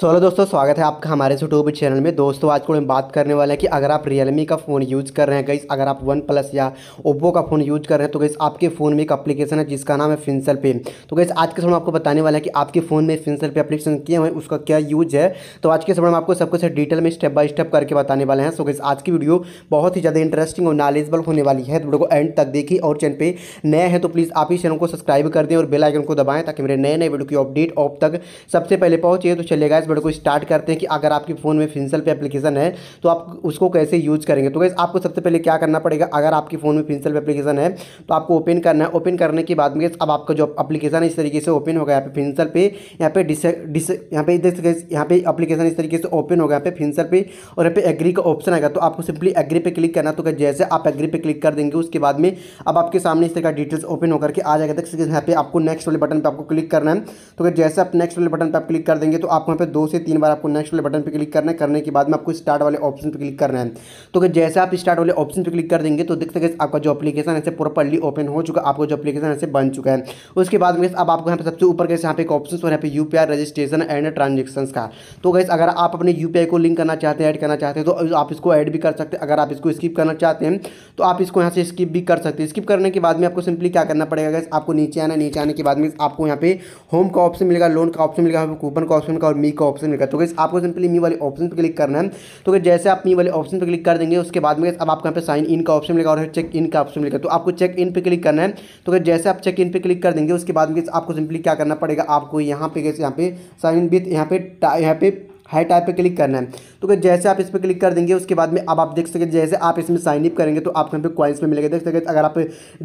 so hello दोस्तों स्वागत है आपका हमारे यूट्यूब चैनल में दोस्तों आज को हम बात करने वाले हैं कि अगर आप रियलमी का फ़ोन यूज़ कर रहे हैं गई अगर आप वन प्लस या ओप्पो का फ़ोन यूज़ कर रहे हैं तो गई आपके फ़ोन में एक एप्लीकेशन है जिसका नाम है फिंसल पे तो गई आज के समय आपको बताने वाला है कि आपके फ़ोन में फिंसल पे अपलीकेशन किए हुए उसका क्या यूज़ है तो आज के समय हम आपको सब कुछ डिटेल में स्टेप बाय स्टेप करके बताने वाले हैं सो गई आज की वीडियो बहुत ही ज़्यादा इंटरेस्टिंग और नॉलेजबल होने वाली है तो वीडियो को एंड तक देखिए और चैनल पर नए हैं तो प्लीज़ आप इस चैनल को सब्सक्राइब कर दें और बेलाइकन को दबाएँ ताकि मेरे नए नए वीडियो की अपडेट ऑफ तक सबसे पहले पहुँचे तो चलेगा वीडियो को स्टार्ट करते हैं कि अगर आपके फ़ोन में फिंसल पे एप्लीकेशन है तो आप उसको कैसे यूज़ करेंगे तो गैस आपको सबसे पहले क्या करना पड़ेगा अगर आपके फ़ोन में फिंसल पे एप्लीकेशन है तो आपको ओपन करना है ओपन करने के बाद में अब आपका जो अपलीकेशन इस तरीके से ओपन होगा यहाँ पे फिंसल पे यहाँ पे डिस यहाँ पे देख सकते यहाँ पे अपलीकेशन इस तरीके से ओपन होगा यहाँ पे फिंसल पे और यहाँ पे एग्री का ऑप्शन आएगा तो आपको सिंपली एग्री पे क्लिक करना तो जैसे आप एग्री पे क्लिक कर देंगे उसके बाद में अब आपके सामने इस तरह का डिटेल्स ओपन होकर के आ जाएगा देख सकते यहाँ पे आपको नेक्स्ट वाले बटन पर आपको क्लिक करना है तो जैसे आप नेक्स्ट वाले बटन पर आप क्लिक कर देंगे तो आपको यहाँ पे दो दो से तीन बार आपको नेक्स्ट वाले बटन पर क्लिक करना है करने के बाद में आपको स्टार्ट वाले ऑप्शन पर क्लिक करना है तो जैसे आप स्टार्ट वाले ऑप्शन पर क्लिक कर देंगे तो देखते हैं आपका जो अपलीकेशन ऐसे प्रॉपरली ओपन हो चुका आपका जो अपलीकेशन ऐसे बन चुका है उसके बाद में अब आपको यहाँ पर सबसे ऊपर कैसे यहाँ पे एक ऑप्शन और यहाँ पे यू रजिस्ट्रेशन एंड ट्रांजेक्शन का तो गैस अगर आप अपने यू को लिंक करना चाहते हैं ऐड करना चाहते हैं तो आप इसको ऐड भी कर सकते हैं अगर आप इसको स्किप करना चाहते हैं तो आप इसको यहाँ से स्किप भी कर सकते हैं स्किप करने के बाद में आपको सिंपली क्या करना पड़ेगा गैस आपको नीचे आना नीचे आने के बाद में आपको यहाँ पे होम का ऑप्शन मिलेगा लोन का ऑप्शन मिलेगा कूपन का ऑप्शन मिलेगा और मी का ऑप्शन मिलकर तो गई आपको सिंपली मी वाले ऑप्शन पर क्लिक करना है तो जैसे आप मी वाले ऑप्शन पर क्लिक कर देंगे उसके बाद में अब आपको यहाँ पे साइन इन का ऑप्शन मिलेगा और चेक इन का ऑप्शन मिलेगा तो आपको चेक इन पर क्लिक करना है तो जैसे आप चेक इन पर क्लिक कर देंगे उसके बाद में आपको सिंपली क्या करना पड़ेगा आपको यहाँ पे यहाँ पे साइन विथ यहाँ पे यहाँ पे हाई टाइप पे क्लिक करना है तो जैसे आप इस पर क्लिक कर देंगे उसके बाद में अब आप देख सकते हैं जैसे आप इसमें साइन अप करेंगे तो आपको यहाँ पे कॉइन्स में मिलेगा देख सकते हैं अगर आप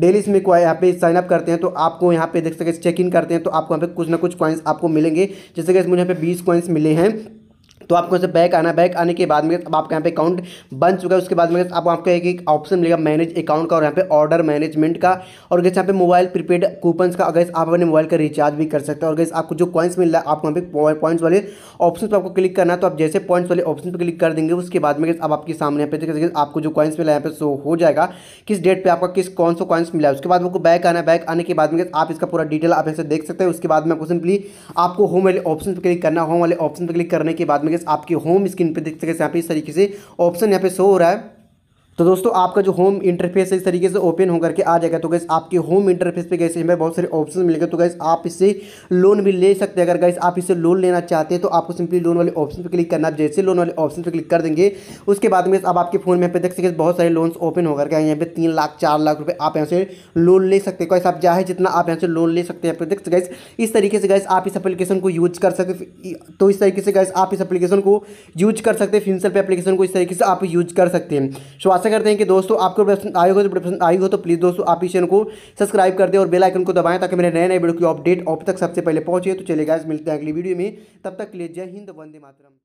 डेली इसमें यहाँ पे साइन अप करते हैं तो आपको यहाँ पे देख सकते चेक इन करते हैं तो आपको यहाँ पे कुछ ना कुछ कॉइन्स आपको मिलेंगे जैसे कि मुझे यहाँ पे बीस कॉइन्स मिले हैं तो आपको से बैक आना बैक आने के बाद में अब आपका यहाँ पे अकाउंट बन चुका है उसके बाद में आपको आपको एक एक ऑप्शन मिलेगा मैनेज अकाउंट का और यहाँ पे ऑर्डर मैनेजमेंट का और गैस यहाँ पे मोबाइल प्रीपेड कूपन्स का अगर आप अपने मोबाइल का रिचार्ज भी कर सकते हैं और गैस आपको जो कॉइन्स मिल रहा है आपको यहाँ पे पॉइंट्स वाले ऑप्शन पर आपको क्लिक करना तो आप जैसे पॉइंट्स वाले ऑप्शन पर क्लिक कर देंगे उसके बाद में अब आपके सामने यहाँ पे देखिए आपको जो कॉइन्स मिला यहाँ पे शो हो जाएगा किस डेट पर आपका किस कौन सा कॉइन्स मिला है उसके बाद आपको बैक आना बैक आने के बाद में आप इसका पूरा डिटेल आप ऐसे देख सकते हैं उसके बाद में आपको सिंपली आपको होम वाले ऑप्शन पर क्लिक करना होम वाले ऑप्शन पर क्लिक करने के बाद में तरीके से होम स्क्रीन पर देख सकते हैं यहाँ पे इस तरीके से ऑप्शन यहाँ पे शो हो रहा है तो दोस्तों आपका जो होम इंटरफेस है इस तरीके से ओपन होकर के आ जाएगा तो गैस आपके होम इंटरफेस पे गैसे हमें बहुत सारे ऑप्शन मिलेंगे तो गैस आप इससे लोन भी ले सकते हैं अगर गैस आप इससे लोन लेना चाहते हैं तो आपको सिंपली लोन वाले ऑप्शन पे क्लिक करना जैसे लोन वाले ऑप्शन पे क्लिक कर देंगे उसके बाद में आप आपके फोन में पे देख सकते बहुत सारे लोन्स ओपन होकर के यहाँ पे तीन लाख चार लाख रुपये आप यहाँ से लोन ले सकते हैं गैस आप चाहे जितना आप यहाँ से लोन ले सकते हैं देख गैस इस तरीके से गैस आप इस एप्लीकेशन को यूज कर सकते तो इस तरीके से गैस आप इस एप्लीकेशन को यूज कर सकते हैं फ्यूचर पे एप्लीकेशन को इस तरीके से आप यूज कर सकते हैं स्वास्थ्य आशा करते हैं कि दोस्तों आपको तो पसंद आई हो तो पसंद आई हो तो प्लीज़ दोस्तों आप इस चैनल को सब्सक्राइब कर दें और बेल आइकन को दबाएं ताकि मेरे नए नए वीडियो की अपडेट आप तक सबसे पहले पहुंचे तो चलेगा मिलते हैं अगली वीडियो में तब तक के लिए जय हिंद वंदे मातरम